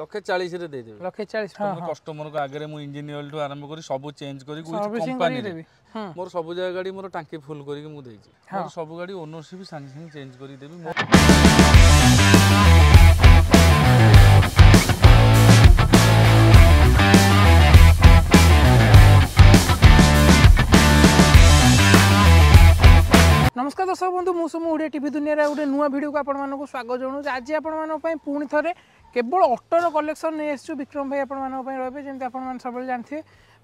লক্ষে 40 রে দেই দেবে লক্ষে 40 তোমার কাস্টমার কো আগরে মু ইঞ্জিনিয়ার টু আরম্ভ করি সব চেঞ্জ করি গুড়ি কোম্পানি দেবি মোর সব জায়গা গাড়ি মোর টাঙ্কি ফুল করি মু দেইছি মোর সব গাড়ি ওনারশিপ সাংসিং চেঞ্জ করি দেবি নমস্কার দর্শক বন্ধু মু সোম ওড়িয়া টিভি দুনিয়ার গোটে নূ ভিডিও আপনার স্বাগত জনাওছি আজ আপনার পুঁ থে কেবল অটোর কলেকশন নিয়ে আসছু বিক্রম ভাই আপনার রয়েবে যেমন আপনার সবুজ জাঁথে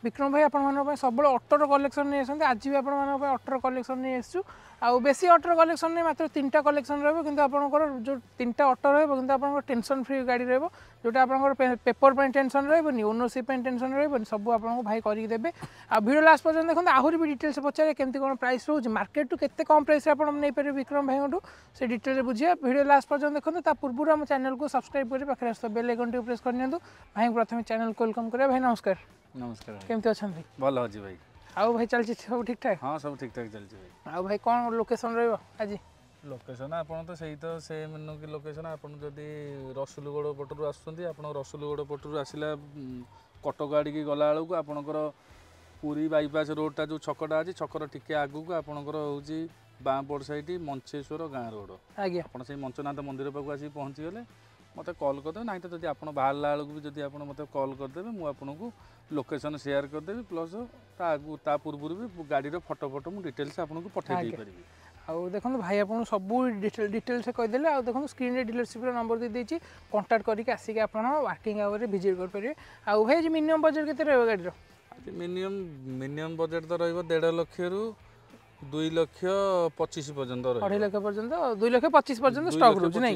বিক্রম ভাই আপনার সবুজ অটোর কলেকশন নিয়ে এসে আজ বি আপনার অটোর কলেকশন নিয়ে আসছু ଆଉ ବେଶୀ ଅଟୋର କଲେକ୍ସନ୍ ନାହିଁ ମାତ୍ର ତିନିଟା କଲେକ୍ସନ୍ ରହିବ କିନ୍ତୁ ଆପଣଙ୍କର ଯେଉଁ ତିନିଟା ଅଟୋ ରହିବ କିନ୍ତୁ ଆପଣଙ୍କର ଟେନସନ୍ ଫ୍ରି ଗାଡ଼ି ରହିବ ଯେଉଁଟା ଆପଣଙ୍କର ପେପର୍ ପାଇଁ ଟେନସନ୍ ରହିବନି ଓନରସିପ୍ ପାଇଁ ଟେନସନ୍ ରହିବନି ସବୁ ଆପଣଙ୍କୁ ଭାଇ କରିକି ଦେବେ ଆଉ ଭିଡ଼ିଓ ଲାଷ୍ଟ ପର୍ଯ୍ୟନ୍ତ ଦେଖନ୍ତୁ ଆହୁରି ବି ଡିଟେଲ୍ସ ପଚାରେ କେମିତି କ'ଣ ପ୍ରାଇସ୍ ରହୁଛି ମାର୍କେଟରୁ କେତେ କମ୍ ପ୍ରାଇସ୍ରେ ଆପଣ ନେଇପାରିବେ ବିକ୍ରମ ଭାଇଙ୍କଠୁ ସେ ଡିଟେଲ୍ରେ ବୁଝିବା ଭିଡ଼ିଓ ଲାଷ୍ଟ ପର୍ଯ୍ୟନ୍ତ ଦେଖନ୍ତୁ ତା ପୂର୍ବରୁ ଆମ ଚ୍ୟାନେଲକୁ ସବସ୍କ୍ରାଇବ୍ କରି ପାଖରେ ଆସୁଥିବା ବେଲ୍ ଆଇକନ୍ଟିକୁ ପ୍ରେସ୍ କରିନିଅନ୍ତୁ ଭାଇଙ୍କୁ ପ୍ରଥମେ ଚ୍ୟାନେଲକୁ ୱେଲକମ୍ କରିବା ଭାଇ ନମସ୍କାର ନମସ୍କାର କେମିତି ଅଛନ୍ତି ଭଲ ଅଛି ଭାଇ ଆଉ ଭାଇ ଚାଲିଛି ସବୁ ଠିକ୍ ଠାକ୍ ହଁ ସବୁ ଠିକ୍ ଠାକ୍ ଚାଲିଛି ଭାଇ ଆଉ ଭାଇ କ'ଣ ଲୋକେସନ୍ ରହିବ ଆଜି ଲୋକେସନ୍ ଆପଣ ତ ସେଇ ତ ସେମ୍ କି ଲୋକେସନ୍ ଆପଣ ଯଦି ରସୁଲଗଡ଼ ପଟରୁ ଆସୁଛନ୍ତି ଆପଣ ରସୁଲଗଡ଼ ପଟରୁ ଆସିଲା କଟକ ଆଡ଼ିକି ଗଲାବେଳକୁ ଆପଣଙ୍କର ପୁରୀ ବାଇପାସ୍ ରୋଡ଼ଟା ଯେଉଁ ଛକଟା ଅଛି ଛକର ଟିକେ ଆଗକୁ ଆପଣଙ୍କର ହେଉଛି ବାଁ ପଟ ସାଇଟ୍ ମଞ୍ଚେଶ୍ୱର ଗାଁ ରୋଡ଼ ଆଜ୍ଞା ଆପଣ ସେଇ ମଞ୍ଚନାଥ ମନ୍ଦିର ପାଖକୁ ଆସିକି ପହଞ୍ଚିଗଲେ ମୋତେ କଲ୍ କରିଦେବେ ନାହିଁ ତ ଯଦି ଆପଣ ବାହାରିଲା ବେଳକୁ ବି ଯଦି ଆପଣ ମୋତେ କଲ୍ କରିଦେବେ ମୁଁ ଆପଣଙ୍କୁ ଲୋକେସନ୍ ସେୟାର କରିଦେବି ପ୍ଲସ୍ ତା ଆଗକୁ ତା ପୂର୍ବରୁ ବି ଗାଡ଼ିର ଫଟୋ ଫଟୋ ମୁଁ ଡିଟେଲ୍ସ ଆପଣଙ୍କୁ ପଠାଇ ଦେଇପାରିବି ଆଉ ଦେଖନ୍ତୁ ଭାଇ ଆପଣଙ୍କୁ ସବୁ ଡିଟେଲ୍ସ କହିଦେଲେ ଆଉ ଦେଖନ୍ତୁ ସ୍କ୍ରିନ୍ରେ ଡିଲରସିପ୍ର ନମ୍ବର ଦେଇଦେଇଛି କଣ୍ଟାକ୍ଟ କରିକି ଆସିକି ଆପଣ ୱାର୍କିଂ ଆୱାରରେ ଭିଜିଟ୍ କରିପାରିବେ ଆଉ ଭାଇ ମିନିମମ୍ ବଜେଟ୍ କେତେ ରହିବ ଗାଡ଼ିର ମିନିମମ୍ ମିନିମମ୍ ବଜେଟ୍ ତ ରହିବ ଦେଢ଼ ଲକ୍ଷରୁ দুই লক্ষ পঁচিশ পর্যন্ত অঢ়াই লক্ষ পর্যন্ত দুই লক্ষ পঁচিশ পর্যন্ত স্টক রয়েছে নাই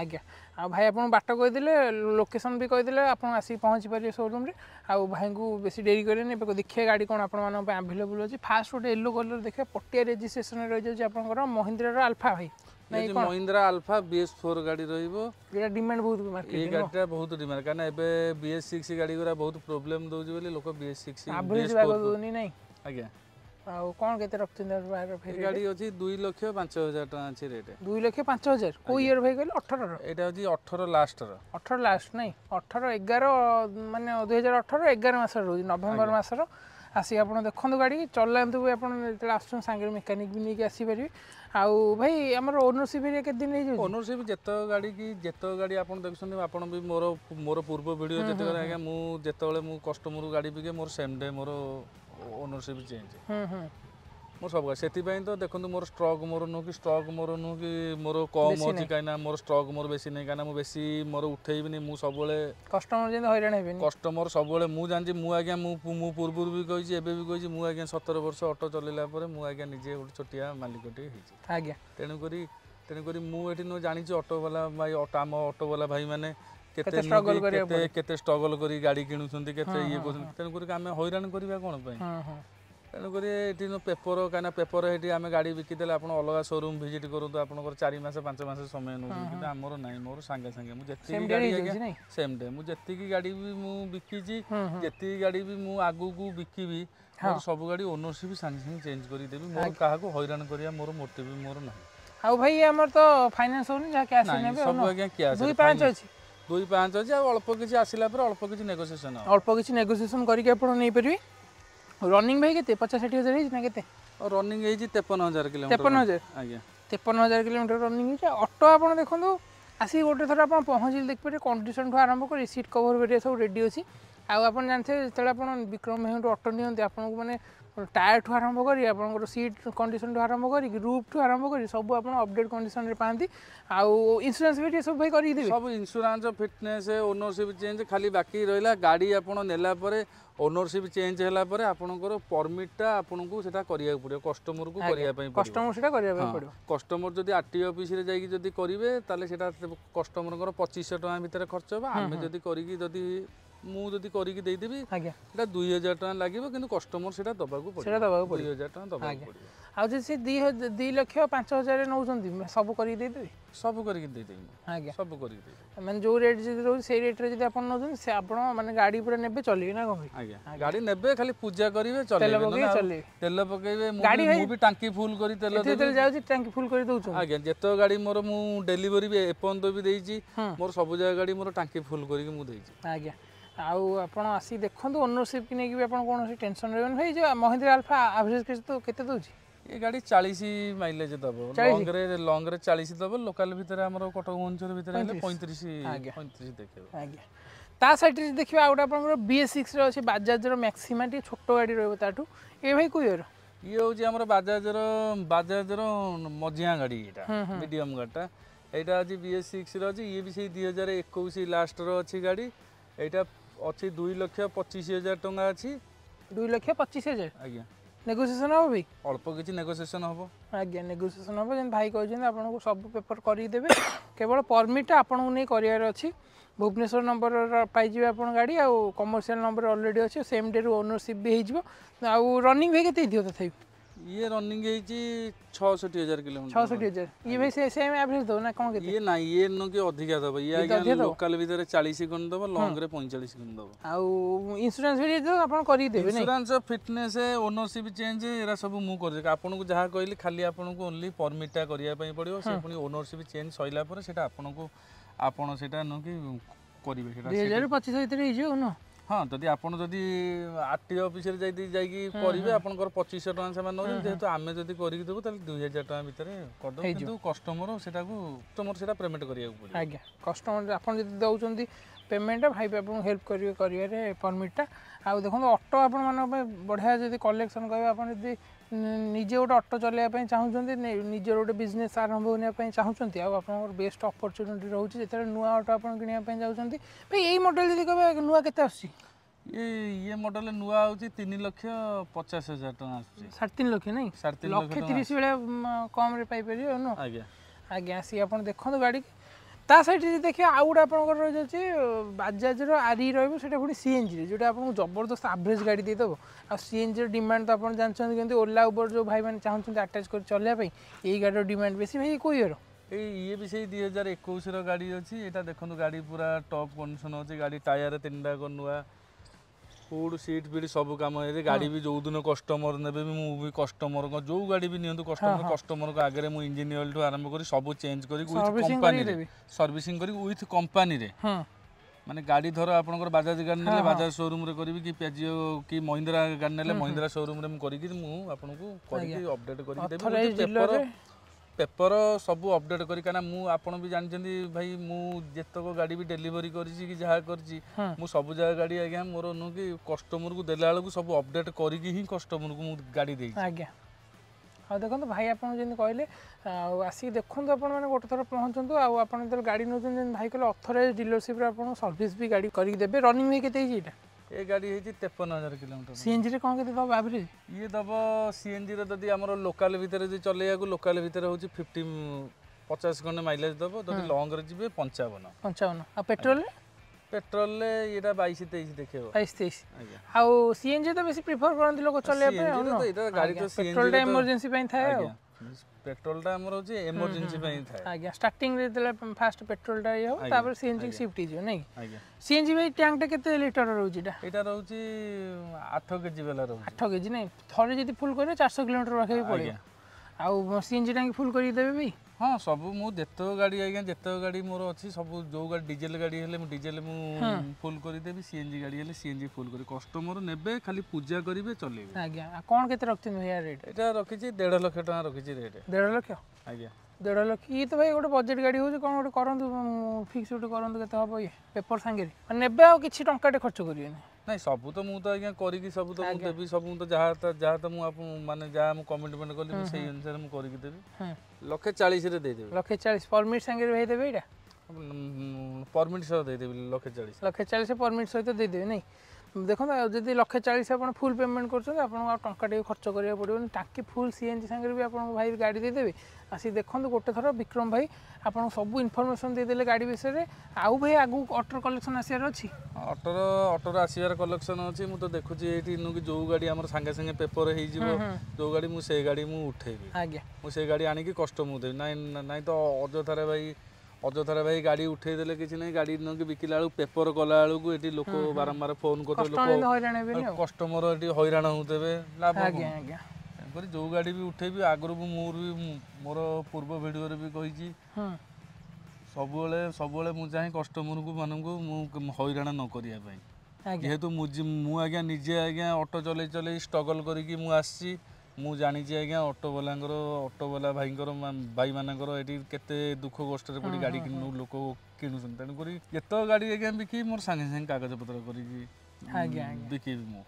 আজ্ঞা ଆଉ ଭାଇ ଆପଣ ବାଟ କହିଦେଲେ ଲୋକେସନ୍ ବି କହିଦେଲେ ଆପଣ ଆସିକି ପହଞ୍ଚି ପାରିବେ ସୋରୁମ୍ରେ ଆଉ ଭାଇଙ୍କୁ ବେଶୀ ଡେରି କରିବେନି ଏବେ ଦେଖିବେ ଗାଡ଼ି କ'ଣ ଆପଣମାନଙ୍କ ପାଇଁ ଆଭେଲେବୁଲ୍ ଅଛି ଫାର୍ଷ୍ଟ ଗୋଟେ ୟେଲୋ କଲର୍ ଦେଖିବେ ପଟିଆ ରେଜିଷ୍ଟ୍ରେସନ୍ ରହିଯାଉଛି ଆପଣଙ୍କର ମହିନ୍ଦ୍ରାର ଆଲଫା ଭାଇ ମହିନ୍ଦ୍ରା ଆଲଫା ବିଏସ୍ ଫୋର୍ ଗାଡ଼ି ରହିବ ଏଇଟା ଡିମାଣ୍ଡ ବହୁତ ଏଇ ଗାଡ଼ିଟା ବହୁତ ଡିମାଣ୍ଡ କାରଣ ଏବେ ବିଏସ୍ ସିକ୍ସ ଗାଡ଼ି ଗୁଡ଼ା ବହୁତ ପ୍ରୋବ୍ଲେମ୍ ଦେଉଛି ବୋଲି ଲୋକ ବିଏସ୍ ସିକ୍ସ ଆଭରେଜ୍ ବାଗ ଦେଉନି ନାହିଁ ଆଜ୍ଞା ଆଉ କ'ଣ କେତେ ରଖିଛନ୍ତି ଗାଡ଼ି ହେଉଛି ଦୁଇ ଲକ୍ଷ ପାଞ୍ଚ ହଜାର ଟଙ୍କା ଅଛି ରେଟ୍ ଦୁଇ ଲକ୍ଷ ପାଞ୍ଚ ହଜାର କୋଉ ଇୟର ଭାଇ କହିଲେ ଅଠରର ଏଇଟା ହେଉଛି ଅଠର ଲାଷ୍ଟର ଅଠର ଲାଷ୍ଟ ନାଇଁ ଅଠର ଏଗାର ମାନେ ଦୁଇ ହଜାର ଅଠର ଏଗାର ମାସର ରହୁଛି ନଭେମ୍ବର ମାସର আসি আপনার দেখুন গাড়ি চলাতে বি আপনার যেত আসছেন সাংরে মেকানিক বি নিয়ে আসিপারে আউ ভাই আমার ওনরশিপ এরিয়া কেদিন হয়ে যাচ্ছে ওনরশিপ যেত গাড়ি কি যেত গাড়ি আপনার দেখছেন আপনার বি মোর মোর পূর্ব ভিডিও যেত আজ্ঞা মু যেতবে মু কষ্টমর গাড়ি বিকে মোর সেম ডে মোর ଓନରସିପ୍ ଚେଞ୍ଜ ମୋର ସବୁ ସେଥିପାଇଁ ତ ଦେଖନ୍ତୁ ମୋର ଷ୍ଟ୍ରକ୍ ମୋର ନୁହଁ କି ଷ୍ଟ୍ରକ୍ ମୋର ନୁହଁ କି ମୋର କମ୍ ଅଛି କାହିଁକିନା ମୋର ଷ୍ଟ୍ରକ୍ ମୋର ବେଶୀ ନାହିଁ କାହିଁକିନା ମୁଁ ବେଶୀ ମୋର ଉଠେଇବିନି ମୁଁ ସବୁବେଳେ କଷ୍ଟମର ଯେମିତି ହଇରାଣ ହେବିନି କଷ୍ଟମର ସବୁବେଳେ ମୁଁ ଜାଣିଛି ମୁଁ ଆଜ୍ଞା ମୁଁ ମୁଁ ପୂର୍ବରୁ ବି କହିଛି ଏବେ ବି କହିଛି ମୁଁ ଆଜ୍ଞା ସତର ବର୍ଷ ଅଟୋ ଚଲେଇଲା ପରେ ମୁଁ ଆଜ୍ଞା ନିଜେ ଗୋଟେ ଛୋଟିଆ ମାଲିକଟିଏ ହେଇଛି ଆଜ୍ଞା ତେଣୁକରି ତେଣୁକରି ମୁଁ ଏଠି ନୁହେଁ ଜାଣିଛି ଅଟୋବାଲା ଭାଇ ଆମ ଅଟୋବାଲା ଭାଇମାନେ କେତେ ଷ୍ଟ୍ରଗଲ କରିବା କେତେ ଷ୍ଟ୍ରଗଲ କରି ଗାଡ଼ି କିଣୁଛନ୍ତି କେତେ ଇଏ କରୁଛନ୍ତି ତେଣୁ କରି ଆମେ ହଇରାଣ କରିବା କ'ଣ ପାଇଁ ତେଣୁକରି ଏଠି ପେପର କାହିଁକିନା ପେପର ଏଠି ଆମେ ଗାଡ଼ି ବିକିଦେଲେ ଆପଣ ଅଲଗା ସୋରୁମ୍ ଭିଜିଟ୍ କରନ୍ତୁ ଆପଣଙ୍କର ଚାରି ମାସ ପାଞ୍ଚ ମାସ ସମୟ ନେଉଛନ୍ତି କିନ୍ତୁ ଆମର ନାହିଁ ମୋର ସାଙ୍ଗେ ସାଙ୍ଗେ ମୁଁ ଯେତିକି ଗାଡ଼ି ସେମ୍ ଡେ ମୁଁ ଯେତିକି ଗାଡ଼ି ବି ମୁଁ ବିକିଛି ଯେତିକି ଗାଡ଼ି ବି ମୁଁ ଆଗକୁ ବିକିବି ମୋର ସବୁ ଗାଡ଼ି ଓନରସିପ୍ ସାଙ୍ଗେ ସାଙ୍ଗେ ଚେଞ୍ଜ କରିଦେବି ମୋର କାହାକୁ ହଇରାଣ କରିବା ମୋର ମୋଟିଭ୍ ମୋର ନାହିଁ ଆଉ ଭାଇ ଆମର ତ ଫାଇନାନ୍ସ ହଉନି ଯାହା କ୍ୟାସ୍ ସବୁ ଆଜ୍ଞା କ୍ୟାସ୍ ଦୁଇ ପାଞ୍ଚ ଅଛି দুই ପାଞ୍ଚ ଅଛି ଆଉ ଅଳ୍ପ କିଛି ଆସିଲା ପରେ ଅଳ୍ପ କିଛି ନେଗୋସିଏସନ୍ ଅଳ୍ପ କିଛି ନେଗୋସିଏସନ୍ କରିକି ଆପଣ ନେଇପାରିବେ ରନିଂ ଭାଇ କେତେ ପଚାଶ ଷାଠିଏ ହଜାର ହେଇଛି ନା କେତେ ରନିଂ ହେଇଛି ତେପନ ହଜାର କିଲୋମିଟର ତେପନ ହଜାର ଆଜ୍ଞା ତେପନ ହଜାର କିଲୋମିଟର ରନିଂ ହେଇଛି ଅଟୋ ଆପଣ ଦେଖନ୍ତୁ ଆସିକି ଗୋଟେ ଥର ଆପଣ ପହଞ୍ଚିଲେ ଦେଖିପାରିବେ କଣ୍ଡିସନ୍ଠୁ ଆରମ୍ଭ କରି ସିଟ୍ କଭର୍ ହେରିକା ସବୁ ରେଡ଼ି ଅଛି ଆଉ ଆପଣ ଜାଣିଥିବେ ଯେତେବେଳେ ଆପଣ ବିକ୍ରମ ଭାଇଙ୍କଠୁ ଅଟୋ ନିଅନ୍ତି ଆପଣଙ୍କୁ ମାନେ টায়ার ঠু আরম্ভ করি আপনার সিট কন্ডিশন ঠু আরম্ভ করি রুফ ঠু আরম্ভ করি সব আপনার অপডেট কন্ডিশন পাঁচ আউ ইন্সুরান্স বি সব ভাই করি দেবে সব ইন্সুরান্স ফিটনেস ওনরশিপ চেঞ্জ খালি বাকি রহিলা গাড়ি আপনার নেলা পরে ওনরশিপ চেঞ্জ হেলা পরে আপনার পরমিটটা আপনার সেটা করা পড়ে কষ্টমর কু কষ্টমর সেটা করা পড়ে কষ্টমর যদি আরটি অফিসে যাই যদি করবে তাহলে সেটা কষ্টমর পঁচিশশো টাকা ভিতরে খরচ হবে আমি যদি করি যদি ମୁଁ ଯଦି କରିକି ଦେଇଦେବି ଆଜ୍ଞା ସେଟା ଦୁଇ ହଜାର ଟଙ୍କା ଲାଗିବ କିନ୍ତୁ କଷ୍ଟମର ସେଟା ଦେବାକୁ ପଡ଼ିବ ଦେବାକୁ ପଡ଼ିବ ଦୁଇ ହଜାର ଟଙ୍କା ଦେବାକୁ ପଡ଼ିବ ଆଉ ଯଦି ସେ ଦୁଇ ଦୁଇ ଲକ୍ଷ ପାଞ୍ଚ ହଜାର ନେଉଛନ୍ତି ସବୁ କରିକି ଦେଇଦେବି ସବୁ କରିକି ଦେଇଦେବି ଆଜ୍ଞା ସବୁ କରିକି ଦେଇଦେବି ମାନେ ଯେଉଁ ରେଟ୍ ଯଦି ରହୁଛି ସେଇ ରେଟ୍ରେ ଯଦି ଆପଣ ନେଉଛନ୍ତି ସେ ଆପଣ ମାନେ ଗାଡ଼ି ପୁରା ନେବେ ଚଲେଇବେ ନା କ'ଣ ଆଜ୍ଞା ଗାଡ଼ି ନେବେ ଖାଲି ପୂଜା କରିବେ ଚଲେଇବେ ତେଲ ପକେଇବେ ଗାଡ଼ି ମୁଁ ବି ଟାଙ୍କି ଫୁଲ୍ କରି ତେଲ ତେଲ ଯାଉଛି ଟାଙ୍କି ଫୁଲ୍ କରି ଦେଉଛନ୍ତି ଆଜ୍ଞା ଯେତେ ଗାଡ଼ି ମୋର ମୁଁ ଡେଲିଭରି ବି ଏପର୍ଯ୍ୟନ୍ତ ବି ଦେଇଛି ମୋର ସବୁ ଜାଗା ଗାଡ଼ି ମୋର ଟାଙ୍କି ଫୁଲ୍ କରିକି ମୁଁ ଦେଇଛି ଆଜ୍ଞା ଆଉ ଆପଣ ଆସି ଦେଖନ୍ତୁ ଓନରସିପ୍ ନେଇକି ବି ଆପଣ କୌଣସି ଟେନସନ୍ ରହିବନି ଭାଇ ଯେଉଁ ମହିନ୍ଦ୍ରା ଆଲଫା ଆଭରେଜ୍ କେତେ ଦେଉଛି ଏ ଗାଡ଼ି ଚାଳିଶ ମାଇଲେଜ୍ ଦେବ ଲଙ୍ଗରେ ଲଙ୍ଗରେ ଚାଳିଶ ଦେବ ଲୋକାଲ୍ ଭିତରେ ଆମର କଟକ ଭୁବନେଶ୍ୱର ଭିତରେ ହେଲେ ପଇଁତିରିଶ ପଇଁତିରିଶ ଦେଖେଇବ ଆଜ୍ଞା ତା ସାଇଡ଼୍ରେ ଯଦି ଦେଖିବା ଆଉ ଗୋଟେ ଆପଣଙ୍କର ବି ଏସ୍ ସିକ୍ସର ଅଛି ବାଜାଜର ମ୍ୟାକ୍ସିମା ଟିକେ ଛୋଟ ଗାଡ଼ି ରହିବ ତାଠୁ ଏ ଭାଇ କୁଇଅର ଇଏ ହେଉଛି ଆମର ବାଜାଜର ବାଜାଜର ମଝିଆ ଗାଡ଼ି ଏଇଟା ମିଡ଼ିୟମ୍ ଗାଡ଼ିଟା ଏଇଟା ଅଛି ବି ଏସ୍ ସିକ୍ସର ଅଛି ଇଏ ବି ସେଇ ଦୁଇ ହଜାର ଏକୋଇଶ ଲାଷ୍ଟର ଅଛି ଗାଡ଼ି ଏଇଟା ଅଛି ଦୁଇ ଲକ୍ଷ ପଚିଶ ହଜାର ଟଙ୍କା ଅଛି ଦୁଇ ଲକ୍ଷ ପଚିଶ ହଜାର ଆଜ୍ଞା ନେଗୋସିଏସନ୍ ହେବ ଭାଇ ଅଳ୍ପ କିଛି ନେଗୋସିଏସନ୍ ହେବ ଆଜ୍ଞା ନେଗୋସିଏସନ୍ ହେବ ଯେମିତି ଭାଇ କହିଛନ୍ତି ଆପଣଙ୍କୁ ସବୁ ପେପର୍ କରିକି ଦେବେ କେବଳ ପରମିଟ୍ଟା ଆପଣଙ୍କୁ ନେଇ କରିବାର ଅଛି ଭୁବନେଶ୍ୱର ନମ୍ବର ପାଇଯିବେ ଆପଣ ଗାଡ଼ି ଆଉ କମର୍ସିଆଲ୍ ନମ୍ବର ଅଲରେଡ଼ି ଅଛି ସେମ୍ ଡେରୁ ଓନରସିପ୍ ବି ହେଇଯିବ ଆଉ ରନିଂ ଭାଇ କେତେ ହେଇଥିବ ତଥାପି ये रनिंग है जी 66000 किलोमीटर 66000 ये भी सेम एवरेज दो ना कौन के ये ना ये नो के अधिक अधिका दबो ये आगे लोकल भीतर 40 सेकंड दबो लॉन्ग रे 45 सेकंड दबो आउ इंश्योरेंस भी दे दो कर ही देबे नहीं इंश्योरेंस फिटनेस है ओनरशिप चेंज है एरा सब मु कर दे आपण को जहां कहली खाली आपण को ओनली परमिटा करिया पई पड़ियो से पुनी ओनरशिप चेंज सोइला पर सेटा आपण को आपण सेटा नो के करिवे सेटा 2025 भीतर হই যাও না ହଁ ଯଦି ଆପଣ ଯଦି ଆର୍ଟି ଅଫିସରେ ଯାଇ ଯାଇକି କରିବେ ଆପଣଙ୍କର ପଚିଶ ଶହ ଟଙ୍କା ସେମାନେ ନେଉଛନ୍ତି ଯେହେତୁ ଆମେ ଯଦି କରିକି ଦେବୁ ତାହେଲେ ଦୁଇ ହଜାର ଟଙ୍କା ଭିତରେ କରିଦେବୁ କିନ୍ତୁ କଷ୍ଟମର ସେଟାକୁ କଷ୍ଟମର ସେଟା ପେମେଣ୍ଟ କରିବାକୁ ପଡ଼ିବ ଆଜ୍ଞା କଷ୍ଟମର ଆପଣ ଯଦି ଦେଉଛନ୍ତି পেমেন্টটা ভাই ଆପଣଙ୍କୁ ହେଲ୍ପ କରିବେ କରିବାରେ ପରମିଟ୍ଟା ଆଉ ଦେଖନ୍ତୁ ଅଟୋ ଆପଣମାନଙ୍କ ପାଇଁ ବଢ଼ିଆ ଯଦି କଲେକ୍ସନ୍ କହିବେ ଆପଣ ଯଦି ନିଜେ ଗୋଟେ ଅଟୋ ଚଲାଇବା ପାଇଁ ଚାହୁଁଛନ୍ତି ନିଜର ଗୋଟେ ବିଜନେସ୍ ଆରମ୍ଭ କରିବା ପାଇଁ ଚାହୁଁଛନ୍ତି ଆଉ ଆପଣଙ୍କର ବେଷ୍ଟ ଅପରଚ୍ୟୁନିଟି ରହୁଛି ଯେତେବେଳେ ନୂଆ ଅଟୋ ଆପଣ କିଣିବା ପାଇଁ ଚାହୁଁଛନ୍ତି ଭାଇ ଏଇ ମଡ଼େଲ୍ ଯଦି କହିବେ ନୂଆ କେତେ ଆସୁଛି ଇଏ ମଡ଼େଲ୍ ନୂଆ ହେଉଛି ତିନି ଲକ୍ଷ ପଚାଶ ହଜାର ଟଙ୍କା ଆସୁଛି ସାଢ଼େ ତିନି ଲକ୍ଷ ନାଇଁ ଲକ୍ଷ ତିରିଶ ଭଳିଆ କମ୍ରେ ପାଇପାରିବେ ନୁହଁ ଆଜ୍ଞା ଆଜ୍ଞା ଆସିକି ଆପଣ ଦେଖନ୍ତୁ ଗାଡ଼ିକି ତା ସାଇଡ଼୍ ଯଦି ଦେଖିବେ ଆଉ ଗୋଟେ ଆପଣଙ୍କର ରହିଯାଉଛି ବାଜାଜର ଆରି ରହିବ ସେଇଟା ପୁଣି ସିଏନ୍ଜିରେ ଯେଉଁଟା ଆପଣଙ୍କୁ ଜବରଦସ୍ତ ଆଭରେଜ୍ ଗାଡ଼ି ଦେଇଦେବ ଆଉ ସିଏନ୍ଜିର ଡିମାଣ୍ଡ ତ ଆପଣ ଜାଣିଛନ୍ତି କେମିତି ଓଲା ଉପର ଯେଉଁ ଭାଇମାନେ ଚାହୁଁଛନ୍ତି ଆଟାଚ୍ କରି ଚଲେଇବା ପାଇଁ ଏଇ ଗାଡ଼ିର ଡିମାଣ୍ଡ ବେଶୀ ଭାଇ କେଉଁ ଇଏର ଏଇ ଇଏ ବି ସେଇ ଦୁଇ ହଜାର ଏକୋଇଶର ଗାଡ଼ି ଅଛି ଏଇଟା ଦେଖନ୍ତୁ ଗାଡ଼ି ପୁରା ଟପ୍ କଣ୍ଡିସନ୍ ଅଛି ଗାଡ଼ି ଟାୟାର ତିନିଟା କ'ଣ ନୂଆ ଫୁଡ୍ ସିଟ୍ ଫିଟ୍ ସବୁ କାମ ହେଇଛି ଗାଡ଼ି ବି ଯେଉଁଦିନ କଷ୍ଟମର ନେବେ ବି ମୁଁ ବି କଷ୍ଟମରଙ୍କ ଯେଉଁ ଗାଡ଼ି ବି ନିଅନ୍ତୁ କଷ୍ଟମର କଷ୍ଟମରଙ୍କ ଆଗରେ ମୁଁ ଇଞ୍ଜିନିୟରଠୁ ଆରମ୍ଭ କରି ସବୁ ଚେଞ୍ଜ କରି ୱିଥ୍ କମ୍ପାନୀରେ ସର୍ଭିସିଂ କରି ୱିଥ୍ କମ୍ପାନୀରେ ମାନେ ଗାଡ଼ି ଧର ଆପଣଙ୍କର ବାଜାଜ ଗାଡ଼ି ନେଲେ ବାଜାଜ ସୋରୁମ୍ରେ କରିବି କି ପ୍ୟାଜିଓ କି ମହିନ୍ଦ୍ରା ଗାଡ଼ି ନେଲେ ମହିନ୍ଦ୍ରା ସୋରୁମ୍ରେ ମୁଁ କରିକି ମୁଁ ଆପଣଙ୍କୁ କରିକି ଅପଡେଟ୍ କରିକି ଦେବି পেপর সবু অপডেট করি কেন মু আপন বি জানিছেন ভাই মু যেতক গাড়ি বি ডেলিভারি করিছি কি যাহা করিছি মু সবু জায়গা গাড়ি আজ্ঞা মোর নু কি কস্টমর কু দেলা বেলকু সবু অপডেট করিকি হি কস্টমর কু মু গাড়ি দেই আজ্ঞা ଆଉ ଦେଖନ୍ତୁ ଭାଇ ଆପଣ ଯେମିତି କହିଲେ ଆଉ ଆସିକି ଦେଖନ୍ତୁ ଆପଣମାନେ ଗୋଟେ ଥର ପହଞ୍ଚନ୍ତୁ ଆଉ ଆପଣ ଯେତେବେଳେ ଗାଡ଼ି ନେଉଛନ୍ତି ଯେମିତି ଭାଇ କହିଲେ ଅଥରାଇଜ୍ ଡିଲରସିପ୍ରେ ଆପଣ ସର୍ଭିସ୍ ବି ଗାଡ଼ି କରିକି ଦେବେ ରନିଂ ଭାଇ କେତେ ହେଇଛି ଏଇଟା ଏ ଗାଡ଼ି ହେଇଛି ତେପନ ହଜାର କିଲୋମିଟର ସିଏନ୍ଜିରେ କ'ଣ କେତେ ଦେବ ଆଭରେଜ୍ ଇଏ ଦେବ ସିଏନ୍ଜିର ଯଦି ଆମର ଲୋକାଲ ଭିତରେ ଯଦି ଚଲେଇବାକୁ ଲୋକାଲ ଭିତରେ ହେଉଛି ଫିଫ୍ଟି ପଚାଶ ଖଣ୍ଡେ ମାଇଲେଜ୍ ଦେବ ଯଦି ଲଙ୍ଗରେ ଯିବେ ପଞ୍ଚାବନ ପଞ୍ଚାବନ ଆଉ ପେଟ୍ରୋଲରେ পেট্রোলে এটা বাইশ তেইশ দেখে বাইশ তেইশ আউ সিএনজি তো বেশি প্রিফর করতে লোক চলে এটা গাড়ি তো পেট্রোলটা ইমর্জেন্সি পাই থাকে পেট্রোলটা ଆମର ହେଉଛି ଏମର୍ଜେନ୍ସି ପାଇଁ ଥାଏ ଆଜ୍ଞା ଷ୍ଟାର୍ଟିଂରେ ଯେତେବେଳେ ଫାଷ୍ଟ ପେଟ୍ରୋଲଟା ଇଏ ହବ ତାପରେ ସିଏନ୍ଜି ସିଫ୍ଟ ହେଇଯିବ ନାଇଁ ଆଜ୍ଞା ସିଏନ୍ଜି ଭାଇ ଟ୍ୟାଙ୍କଟା କେତେ ଲିଟର ରହୁଛି ଏଇଟା ଏଇଟା ରହୁଛି ଆଠ କେଜି ବାଲା ରହୁଛି ଆଠ କେଜି ନାଇଁ ଥରେ ଯଦି ଫୁଲ୍ କରିବେ ଚାରିଶହ କିଲୋମିଟର ପାଖାପାଖି ପଡ଼ିବ ଆଉ ସିଏନ୍ଜି ଟାଙ୍କି ଫୁଲ୍ କରିକି ଦେବେ ବି ହଁ ସବୁ ମୁଁ ଯେତେକ ଗାଡ଼ି ଆଜ୍ଞା ଯେତେକ ଗାଡ଼ି ମୋର ଅଛି ସବୁ ଯେଉଁ ଗାଡ଼ି ଡିଜେଲ ଗାଡ଼ି ହେଲେ ମୁଁ ଡିଜେଲ ମୁଁ ଫୁଲ୍ କରିଦେବି ସିଏନ୍ଜି ଗାଡ଼ି ହେଲେ ସିଏନ୍ଜି ଫୁଲ୍ କରିବି କଷ୍ଟମର ନେବେ ଖାଲି ପୂଜା କରିବେ ଚଲେଇବେ ଆଜ୍ଞା କ'ଣ କେତେ ରଖିଛନ୍ତି ଭାଇ ରେଟ୍ ଏଇଟା ରଖିଛି ଦେଢ଼ ଲକ୍ଷ ଟଙ୍କା ରଖିଛି ରେଟ୍ ଦେଢ଼ ଲକ୍ଷ ଆଜ୍ଞା ଦେଢ଼ ଲକ୍ଷ ଇଏ ତ ଭାଇ ଗୋଟେ ବଜେଟ୍ ଗାଡ଼ି ହେଉଛି କ'ଣ ଗୋଟେ କରନ୍ତୁ ଫିକ୍ସ ଗୋଟେ କରନ୍ତୁ କେତେ ହେବ ଇଏ ପେପର ସାଙ୍ଗରେ ନେବେ ଆଉ କିଛି ଟଙ୍କାଟେ ଖର୍ଚ୍ଚ କରିବେନି ନାଇଁ ସବୁ ତ ମୁଁ ତ ଆଜ୍ଞା କରିକି ସବୁ ତ ମୁଁ ଦେବି ସବୁ ତ ଯାହା ଯାହା ତ ମୁଁ ଆପଣ ମାନେ ଯାହା ମୁଁ କମିଟମେଣ୍ଟ କଲି ସେଇ ଅନୁସାରେ ମୁଁ କରିକି ଦେବି ଲକ୍ଷେ ଚାଳିଶରେ ଦେଇଦେବି ଲକ୍ଷେ ଚାଳିଶ ପରମିଟ୍ ସାଙ୍ଗରେ ଭାଇଦେବେ ଏଇଟା ପରମିଟ୍ ସହ ଦେଇଦେବି ଲକ୍ଷେ ଚାଳିଶ ଲକ୍ଷେ ଚାଳିଶ ପରମିଟ୍ ସହିତ ଦେଇଦେବି ନାଇଁ ଦେଖନ୍ତୁ ଯଦି ଲକ୍ଷେ ଚାଳିଶ ଆପଣ ଫୁଲ୍ ପେମେଣ୍ଟ କରୁଛନ୍ତି ଆପଣଙ୍କୁ ଆଉ ଟଙ୍କାଟେ ବି ଖର୍ଚ୍ଚ କରିବାକୁ ପଡ଼ିବନି ଟାଙ୍କି ଫୁଲ୍ ସିଏନ୍ଜି ସାଙ୍ଗରେ ବି ଆପଣଙ୍କୁ ଭାଇ ଗାଡ଼ି ଦେଇଦେବେ ଆସି ଦେଖନ୍ତୁ ଗୋଟେ ଥର ବିକ୍ରମ ଭାଇ ଆପଣଙ୍କୁ ସବୁ ଇନଫର୍ମେସନ୍ ଦେଇଦେଲେ ଗାଡ଼ି ବିଷୟରେ ଆଉ ଭାଇ ଆଗକୁ ଅଟୋର କଲେକ୍ସନ୍ ଆସିବାର ଅଛି ଅଟୋର ଅଟୋର ଆସିବାର କଲେକ୍ସନ୍ ଅଛି ମୁଁ ତ ଦେଖୁଛି ଏଇଠି ନୁକି ଯେଉଁ ଗାଡ଼ି ଆମର ସାଙ୍ଗେ ସାଙ୍ଗେ ପେପର ହେଇଯିବ ଯେଉଁ ଗାଡ଼ି ମୁଁ ସେଇ ଗାଡ଼ି ମୁଁ ଉଠେଇବି ଆଜ୍ଞା ମୁଁ ସେଇ ଗାଡ଼ି ଆଣିକି କଷ୍ଟ ମୁଁ ଦେବି ନାଇଁ ନାଇଁ ତ ଅଯଥାରେ ଭାଇ অযথারে ভাই গাড়ি উঠেই দেলে কিছু নাই গাড়ি নকি বিকিলা বেড়ে পেপর কলা বেড়ে এটি লোক বারম্বার ফোন করতে লোক কষ্টমর এটি হইরাণ হউতেবে লাভ তেমনি যে গাড়ি বি উঠেবি আগরু মোর বি মোর পূর্ব ভিডিওরে বি কইছি ସବୁବେଳେ ସବୁବେଳେ ମୁଁ ଚାହେଁ କଷ୍ଟମରଙ୍କୁ ମାନଙ୍କୁ ମୁଁ ହଇରାଣ ନ କରିବା ପାଇଁ ଯେହେତୁ ମୁଁ ଆଜ୍ଞା ନିଜେ ଆଜ୍ଞା ଅଟୋ ଚଲେଇ ଚଲେଇ ଷ୍ଟ୍ରଗଲ୍ କରିକି ମୁଁ ଆସିଛି ମୁଁ ଜାଣିଛି ଆଜ୍ଞା ଅଟୋବାଲାଙ୍କର ଅଟୋବାଲା ଭାଇଙ୍କର ଭାଇମାନଙ୍କର ଏଠି କେତେ ଦୁଃଖ କଷ୍ଟରେ ପଡ଼ି ଗାଡ଼ି କିଣୁ ଲୋକ କିଣୁଛନ୍ତି ତେଣୁକରି ଯେତେକ ଗାଡ଼ି ଆଜ୍ଞା ବିକି ମୋର ସାଙ୍ଗେ ସାଙ୍ଗେ କାଗଜପତ୍ର କରିକି ବିକିବି ମୁଁ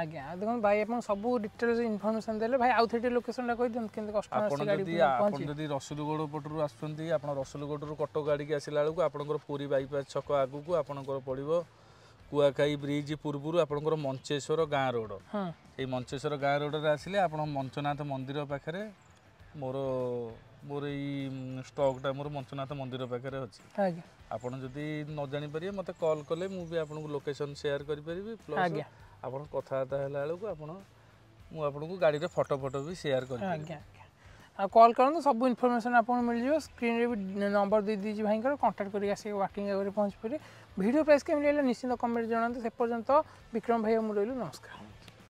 ଆଜ୍ଞା ଦେଖନ୍ତୁ ଭାଇ ଆପଣ ସବୁ ଡିଟେଲ୍ସ ଇନଫର୍ମେସନ୍ ଦେଲେ ଭାଇ ଆଉ ଥରେ ଲୋକେସନ୍ଟା କହିଦିଅନ୍ତୁ କେମିତି କଷ୍ଟ ଆପଣ ଯଦି ଆପଣ ଯଦି ରସୁଲଗଡ଼ ପଟରୁ ଆସୁଛନ୍ତି ଆପଣ ରସୁଲଗଡ଼ରୁ କଟକ ଗାଡ଼ିକି ଆସିଲା ବେଳକୁ ଆପଣଙ୍କର ପୁରୀ ବାଇପାସ୍ ଛକ ଆଗକୁ ଆପଣଙ୍କର ପଡ଼ିବ କୁଆଖାଇ ବ୍ରିଜ୍ ପୂର୍ବରୁ ଆପଣଙ୍କର ମଞ୍ଚେଶ୍ୱର ଗାଁ ରୋଡ଼ এই ମଞ୍ଚେଶ୍ୱର ଗାଁ ରୋଡ଼ରେ ଆସିଲେ ଆପଣ ମଞ୍ଚନାଥ ମନ୍ଦିର ପାଖରେ ମୋର ମୋର ଏଇ ଷ୍ଟକ୍ଟା ମୋର ମଞ୍ଚନାଥ ମନ୍ଦିର ପାଖରେ ଅଛି ଆଜ୍ଞା ଆପଣ ଯଦି ନ ଜାଣିପାରିବେ ମୋତେ କଲ୍ କଲେ ମୁଁ ବି ଆପଣଙ୍କୁ ଲୋକେସନ୍ ସେୟାର କରିପାରିବି ପ୍ଲସ୍ ଆପଣ କଥାବାର୍ତ୍ତା ହେଲା ବେଳକୁ ଆପଣ ମୁଁ ଆପଣଙ୍କୁ ଗାଡ଼ିରେ ଫଟୋ ଫଟୋ ବି ସେୟାର କରିବି ଆଜ୍ଞା ଆଉ କଲ୍ କରନ୍ତୁ ସବୁ ଇନଫର୍ମେସନ୍ ଆପଣଙ୍କୁ ମିଳିଯିବ ସ୍କ୍ରିନ୍ରେ ବି ନମ୍ବର ଦେଇଦେଇଛି ଭାଇଙ୍କର କଣ୍ଟାକ୍ଟ କରିକି ଆସିକି ୱାର୍କିଂ ଆଗରେ ପହଞ୍ଚି ପାରିବେ ଭିଡ଼ିଓ ପ୍ରାଇସ୍ କେମିତି ହେଲା ନିଶ୍ଚିନ୍ତ କମେଣ୍ଟ ଜଣାନ୍ତୁ ସେ ପର୍ଯ୍ୟନ୍ତ ବିକ୍ରମ ଭାଇ ମୁଁ ରହିଲୁ ନମସ୍କାର